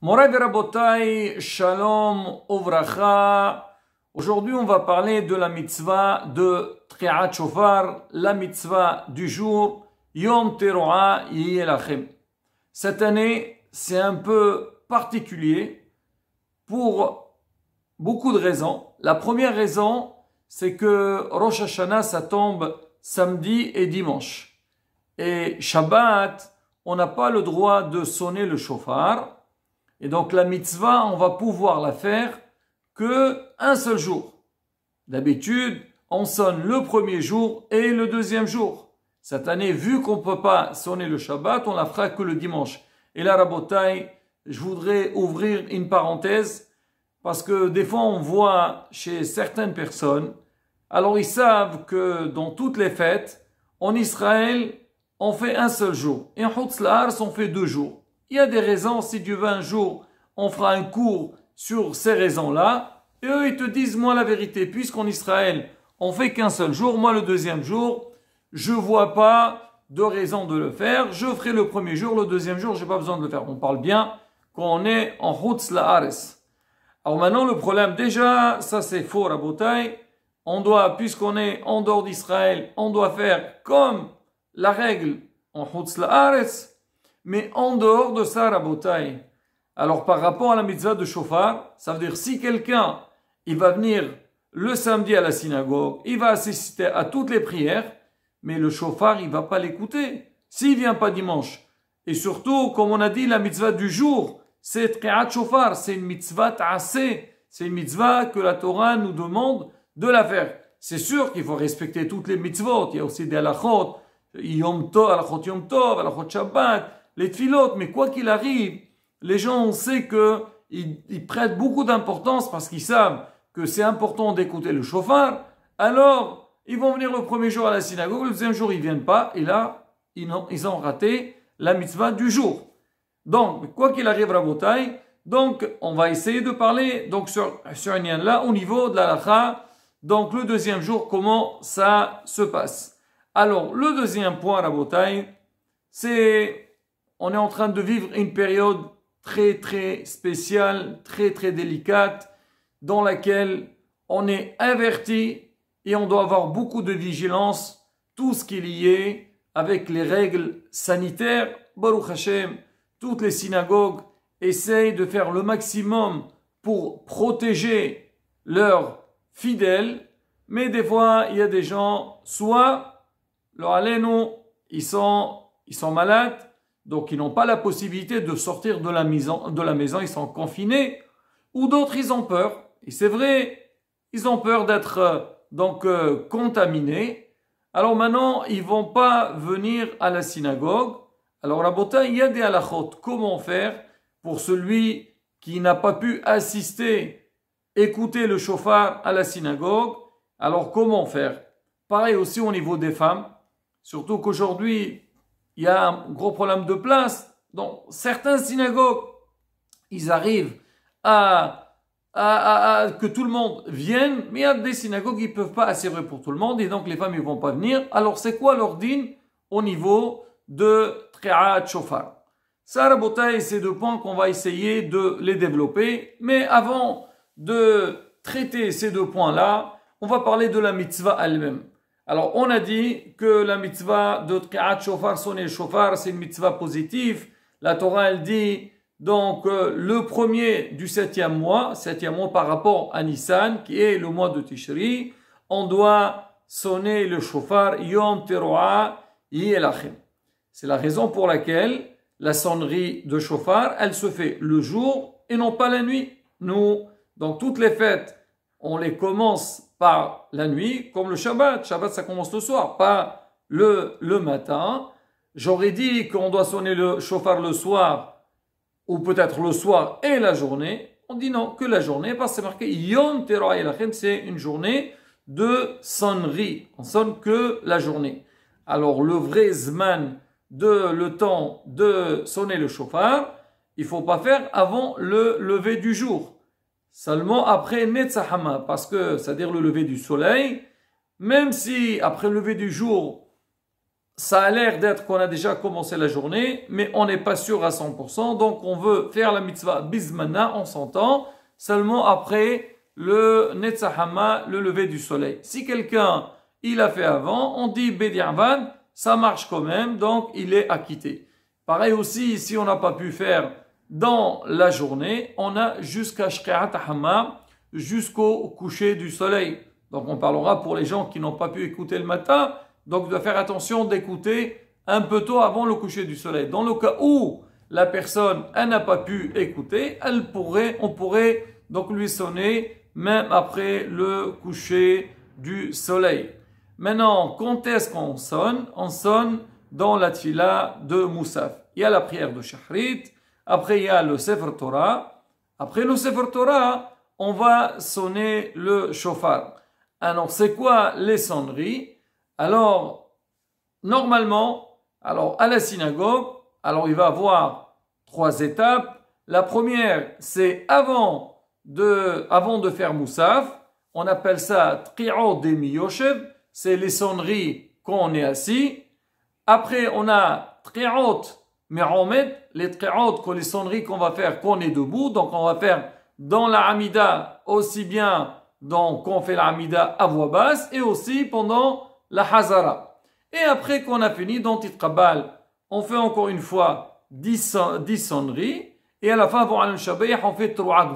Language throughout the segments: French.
Moray Shalom, Ovracha. Aujourd'hui, on va parler de la mitzvah de Triat Shofar, la mitzvah du jour, Yom Teroa Yelachem. Cette année, c'est un peu particulier pour beaucoup de raisons. La première raison, c'est que Rosh Hashanah, ça tombe samedi et dimanche. Et Shabbat, on n'a pas le droit de sonner le chauffard et donc la mitzvah, on va pouvoir la faire que un seul jour. D'habitude, on sonne le premier jour et le deuxième jour. Cette année, vu qu'on ne peut pas sonner le Shabbat, on la fera que le dimanche. Et là, Rabotai, je voudrais ouvrir une parenthèse parce que des fois, on voit chez certaines personnes, alors ils savent que dans toutes les fêtes, en Israël, on fait un seul jour. Et en Hutzlars, on fait deux jours. Il y a des raisons, si Dieu veut un jour, on fera un cours sur ces raisons-là. Et eux, ils te disent, moi, la vérité, puisqu'en Israël, on fait qu'un seul jour, moi, le deuxième jour, je vois pas de raison de le faire. Je ferai le premier jour, le deuxième jour, j'ai pas besoin de le faire. On parle bien quand on est en Houtz la Alors maintenant, le problème, déjà, ça c'est faux, bouteille. On doit, puisqu'on est en dehors d'Israël, on doit faire comme la règle en Houtz mais en dehors de ça, Rabotai. Alors par rapport à la mitzvah de Shofar, ça veut dire si quelqu'un, il va venir le samedi à la synagogue, il va assister à toutes les prières, mais le Shofar, il va pas l'écouter, s'il vient pas dimanche. Et surtout, comme on a dit, la mitzvah du jour, c'est Triat Shofar, c'est une mitzvah assez, c'est une mitzvah que la Torah nous demande de la faire. C'est sûr qu'il faut respecter toutes les mitzvot, il y a aussi des halachot, Yom Tov, halachot Yom Tov, Shabbat, les filotes, mais quoi qu'il arrive, les gens, on sait qu'ils ils, prêtent beaucoup d'importance parce qu'ils savent que c'est important d'écouter le chauffard. Alors, ils vont venir le premier jour à la synagogue, le deuxième jour, ils viennent pas, et là, ils ont, ils ont raté la mitzvah du jour. Donc, quoi qu'il arrive, Rabotai, donc, on va essayer de parler donc sur, sur un lien là au niveau de la lacha. Donc, le deuxième jour, comment ça se passe Alors, le deuxième point, Rabotai, c'est on est en train de vivre une période très très spéciale, très très délicate, dans laquelle on est averti et on doit avoir beaucoup de vigilance, tout ce qui est lié avec les règles sanitaires. Baruch Hashem, toutes les synagogues essayent de faire le maximum pour protéger leurs fidèles, mais des fois il y a des gens, soit, leur ils sont, ils sont malades, donc ils n'ont pas la possibilité de sortir de la maison, de la maison ils sont confinés. Ou d'autres, ils ont peur. Et c'est vrai, ils ont peur d'être euh, donc euh, contaminés. Alors maintenant, ils vont pas venir à la synagogue. Alors la il y a des halachot. Comment faire pour celui qui n'a pas pu assister, écouter le chauffard à la synagogue Alors comment faire Pareil aussi au niveau des femmes. Surtout qu'aujourd'hui, il y a un gros problème de place. Dans certains synagogues, ils arrivent à, que tout le monde vienne, mais il y a des synagogues qui ne peuvent pas assurer pour tout le monde, et donc les femmes ne vont pas venir. Alors c'est quoi l'ordine au niveau de Tri'at Shofar Ça, Rabotai, ces deux points qu'on va essayer de les développer, mais avant de traiter ces deux points-là, on va parler de la mitzvah elle-même. Alors, on a dit que la mitzvah de Tkiat Shofar, sonner le Shofar, c'est une mitzvah positive. La Torah, elle dit donc euh, le premier du septième mois, septième mois par rapport à Nissan, qui est le mois de Tishri, on doit sonner le Shofar Yom Teruah, Yelachim. C'est la raison pour laquelle la sonnerie de Shofar, elle se fait le jour et non pas la nuit. Nous, dans toutes les fêtes on les commence par la nuit, comme le Shabbat. Shabbat, ça commence le soir, pas le, le matin. J'aurais dit qu'on doit sonner le chauffard le soir, ou peut-être le soir et la journée. On dit non, que la journée, parce que c'est marqué Yom Elachem, c'est une journée de sonnerie. On sonne que la journée. Alors, le vrai Zman de le temps de sonner le chauffard, il faut pas faire avant le lever du jour seulement après Netzahama, parce que, c'est-à-dire le lever du soleil, même si après le lever du jour, ça a l'air d'être qu'on a déjà commencé la journée, mais on n'est pas sûr à 100%, donc on veut faire la mitzvah bismana, on s'entend, seulement après le Netzahama, le lever du soleil. Si quelqu'un, il a fait avant, on dit Bediavan, ça marche quand même, donc il est acquitté. Pareil aussi, si on n'a pas pu faire dans la journée, on a jusqu'à Shqi'at Hamam, jusqu'au coucher du soleil. Donc on parlera pour les gens qui n'ont pas pu écouter le matin, donc il devez faire attention d'écouter un peu tôt avant le coucher du soleil. Dans le cas où la personne n'a pas pu écouter, elle pourrait, on pourrait donc lui sonner même après le coucher du soleil. Maintenant, quand est-ce qu'on sonne On sonne dans la de Moussaf. Il y a la prière de Shahrit, après, il y a le Sefer Torah. Après le Sefer Torah, on va sonner le shofar. Alors, c'est quoi les sonneries Alors, normalement, alors à la synagogue, alors il va avoir trois étapes. La première, c'est avant de, avant de faire Moussaf. On appelle ça triot Demi Yoshev. C'est les sonneries quand on est assis. Après, on a Tri'ot Me'omet les que les sonneries qu'on va faire, qu'on est debout. Donc on va faire dans la Hamida, aussi bien donc qu'on fait la Hamida à voix basse et aussi pendant la Hazara. Et après qu'on a fini, dans Titqabal, on fait encore une fois 10, sonneries. Et à la fin, pour al on fait trois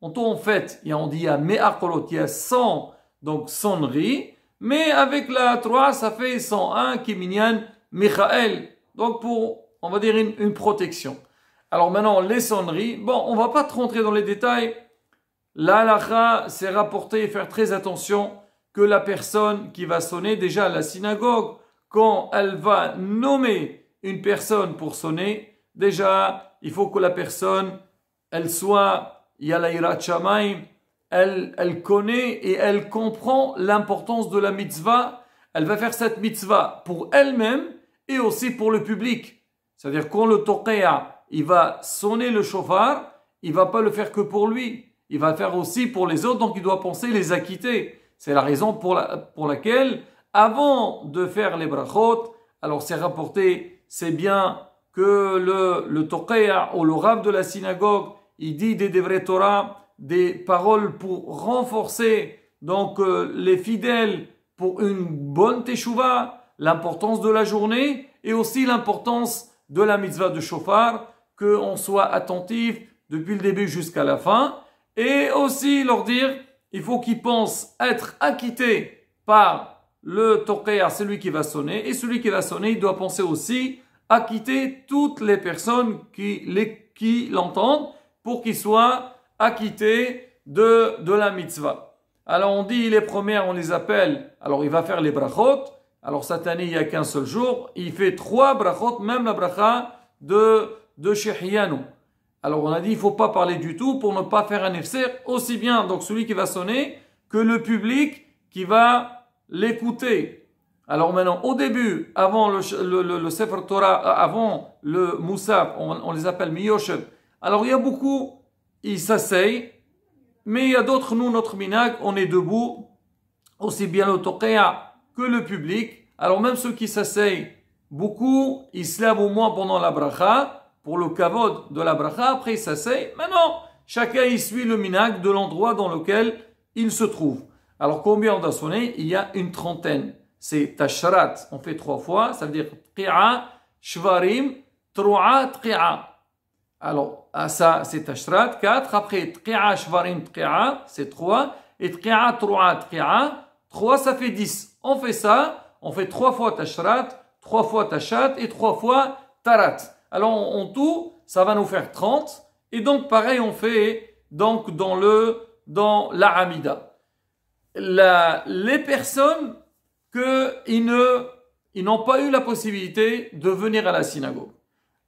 On tourne en fait, et on dit à a 100 donc sonneries. Mais avec la 3, ça fait 101 qui Michael. Donc pour on va dire une, protection. Alors maintenant, les sonneries, bon, on va pas trop rentrer dans les détails. L'alacha, c'est rapporter et faire très attention que la personne qui va sonner déjà à la synagogue, quand elle va nommer une personne pour sonner, déjà, il faut que la personne, elle soit Yalaïra Chamaim, elle, elle connaît et elle comprend l'importance de la mitzvah. Elle va faire cette mitzvah pour elle-même et aussi pour le public. C'est-à-dire quand le toqéa, il va sonner le chauffard, il va pas le faire que pour lui, il va le faire aussi pour les autres, donc il doit penser les acquitter. C'est la raison pour, la, pour laquelle, avant de faire les brachot, alors c'est rapporté, c'est bien que le, le au ou le de la synagogue, il dit des devrais Torah, des paroles pour renforcer donc euh, les fidèles pour une bonne Teshuvah, l'importance de la journée et aussi l'importance de la mitzvah de Shofar, qu'on soit attentif depuis le début jusqu'à la fin, et aussi leur dire, il faut qu'ils pensent être acquittés par le à celui qui va sonner, et celui qui va sonner, il doit penser aussi acquitter toutes les personnes qui, les, qui l'entendent pour qu'ils soient acquittés de, de la mitzvah. Alors on dit, les premières, on les appelle, alors il va faire les brachot, alors cette année, il n'y a qu'un seul jour. Il fait trois brachot, même la bracha de, de Alors on a dit, il ne faut pas parler du tout pour ne pas faire un efser aussi bien donc celui qui va sonner que le public qui va l'écouter. Alors maintenant, au début, avant le, le, Sefer Torah, euh, avant le Moussaf, on, les appelle Miyoshev. Alors il y a beaucoup, ils s'asseyent, mais il y a d'autres, nous, notre minak, on est debout, aussi bien le que le public. Alors même ceux qui s'asseyent beaucoup, ils se lèvent au moins pendant la bracha, pour le kavod de la bracha, après ils s'asseyent. Maintenant, chacun il suit le minak de l'endroit dans lequel il se trouve. Alors combien on a Il y a une trentaine. C'est tashrat, on fait trois fois, ça veut dire tri'a, shvarim, tru'a, tri'a. Alors, ça c'est tashrat, quatre. Après, tqia, shvarim, tqia, c'est trois. Et tqia, tru'a, tqia, trois, ça fait dix. On fait ça on fait trois fois tashrat, trois fois tachat et trois fois tarat. Alors on, tout, ça va nous faire 30. Et donc pareil, on fait donc dans le dans la les personnes que ils ne n'ont pas eu la possibilité de venir à la synagogue.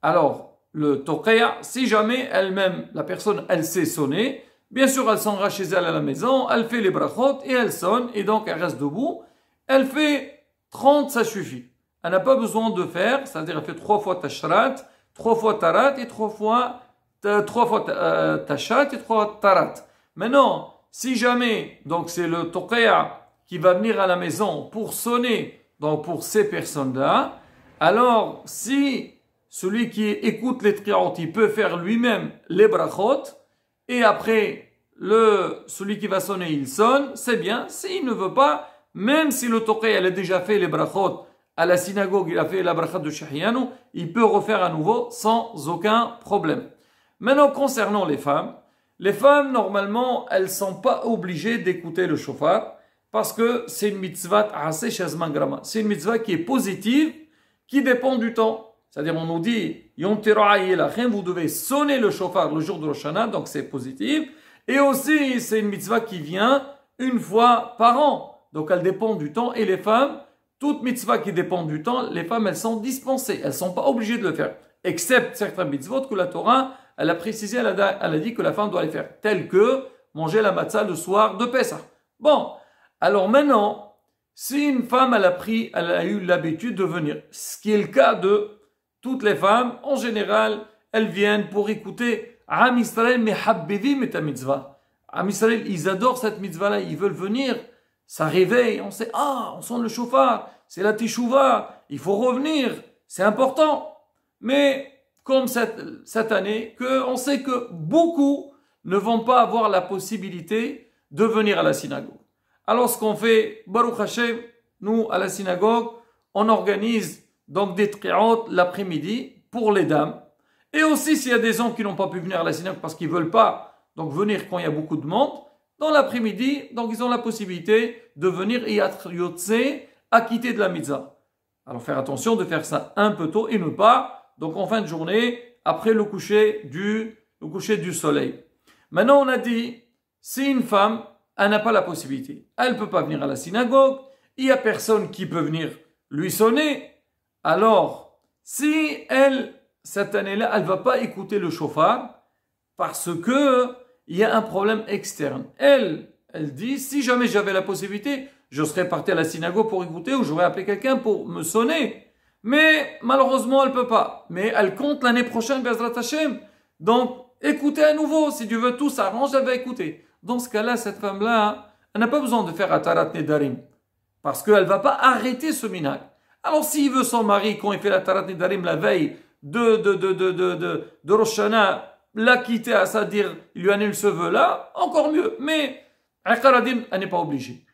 Alors le tokaya, si jamais elle-même la personne elle sait sonner, bien sûr elle s'en va chez elle à la maison, elle fait les brachot et elle sonne et donc elle reste debout. Elle fait 30, ça suffit. Elle n'a pas besoin de faire, c'est-à-dire elle fait trois fois tashrat, trois fois tarat et trois fois, trois fois tashrat euh, et trois tarat. Maintenant, si jamais, donc c'est le Tokéa qui va venir à la maison pour sonner, donc pour ces personnes-là, alors si celui qui écoute les triot, il peut faire lui-même les brachot, et après, le, celui qui va sonner, il sonne, c'est bien. S'il ne veut pas, même si le Toqé, elle a déjà fait les brachot à la synagogue, il a fait la brachot de Shehianu, il peut refaire à nouveau sans aucun problème. Maintenant, concernant les femmes, les femmes, normalement, elles ne sont pas obligées d'écouter le chauffard parce que c'est une mitzvah C'est une mitzvah qui est positive, qui dépend du temps. C'est-à-dire, on nous dit, vous devez sonner le chauffard le jour de Hashanah, donc c'est positif. Et aussi, c'est une mitzvah qui vient une fois par an donc elle dépend du temps. Et les femmes, toute mitzvah qui dépend du temps, les femmes, elles sont dispensées, elles ne sont pas obligées de le faire. Excepte certains mitzvot que la Torah, elle a précisé, elle a, dit que la femme doit les faire, telles que manger la matzah le soir de Pesach Bon, alors maintenant, si une femme, elle a pris, elle a eu l'habitude de venir, ce qui est le cas de toutes les femmes, en général, elles viennent pour écouter Am Israël mais metta mitzvah. Am Israël, ils adorent cette mitzvah-là, ils veulent venir ça réveille, on sait, ah, on sent le chauffard, c'est la teshuvah, il faut revenir, c'est important. Mais comme cette, année, que on sait que beaucoup ne vont pas avoir la possibilité de venir à la synagogue. Alors ce qu'on fait, Baruch Hashem, nous à la synagogue, on organise donc des triantes l'après-midi pour les dames. Et aussi s'il y a des gens qui n'ont pas pu venir à la synagogue parce qu'ils ne veulent pas donc venir quand il y a beaucoup de monde, dans l'après-midi, donc ils ont la possibilité de venir y à acquitter de la mitzvah. Alors faire attention de faire ça un peu tôt et ne pas, donc en fin de journée, après le coucher du, le coucher du soleil. Maintenant, on a dit, si une femme, elle n'a pas la possibilité, elle ne peut pas venir à la synagogue, il n'y a personne qui peut venir lui sonner, alors, si elle, cette année-là, elle ne va pas écouter le chauffard, parce que il y a un problème externe. Elle, elle dit, si jamais j'avais la possibilité, je serais parti à la synagogue pour écouter ou j'aurais appelé quelqu'un pour me sonner. Mais malheureusement, elle peut pas. Mais elle compte l'année prochaine, Bezrat Hashem. Donc, écoutez à nouveau. Si Dieu veut tout s'arrange, elle va écouter. Dans ce cas-là, cette femme-là, elle n'a pas besoin de faire Atarat Nedarim. Parce qu'elle va pas arrêter ce minac. Alors, s'il veut son mari, quand il fait la Tarat Nedarim la veille de, de, de, de, de, de, de Roshana, l'a à ça, dire il lui annule ce vœu-là, encore mieux. Mais elle n'est pas obligée.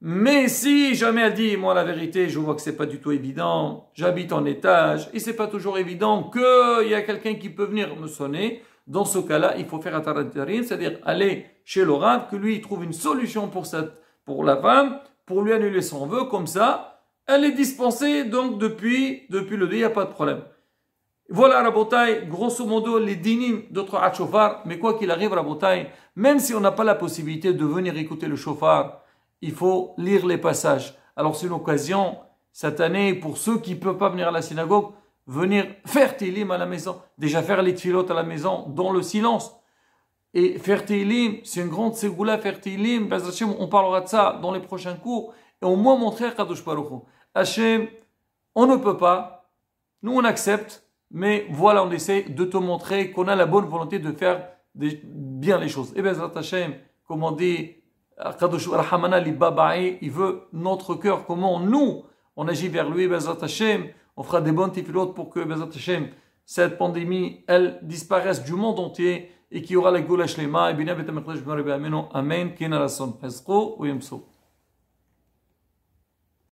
Mais si jamais elle dit, moi la vérité, je vois que c'est pas du tout évident, j'habite en étage, et c'est pas toujours évident qu'il y a quelqu'un qui peut venir me sonner, dans ce cas-là, il faut faire Ataratarim, c'est-à-dire aller chez l'oracle, que lui il trouve une solution pour, cette, pour la femme, pour lui annuler son vœu, comme ça, elle est dispensée, donc depuis, depuis le dé, il n'y a pas de problème. Voilà, Rabotai, grosso modo, les dinim d'autres Hachofar. Mais quoi qu'il arrive, Rabotai, même si on n'a pas la possibilité de venir écouter le Shofar, il faut lire les passages. Alors, c'est une occasion, cette année, pour ceux qui ne peuvent pas venir à la synagogue, venir faire Télim à la maison. Déjà faire les tfilotes à la maison, dans le silence. Et faire Télim, c'est une grande ségoula, faire Télim. On parlera de ça dans les prochains cours. Et au moins montrer à Kadosh Baruch Hachem, on ne peut pas. Nous, on accepte. Mais voilà, on essaie de te montrer qu'on a la bonne volonté de faire bien les choses. Et bien, Hashem, comme on dit, il veut notre cœur, comment nous, on agit vers lui, on fera des bonnes tifilotes pour que cette pandémie, elle disparaisse du monde entier et qu'il y aura la goula shlema. Amen.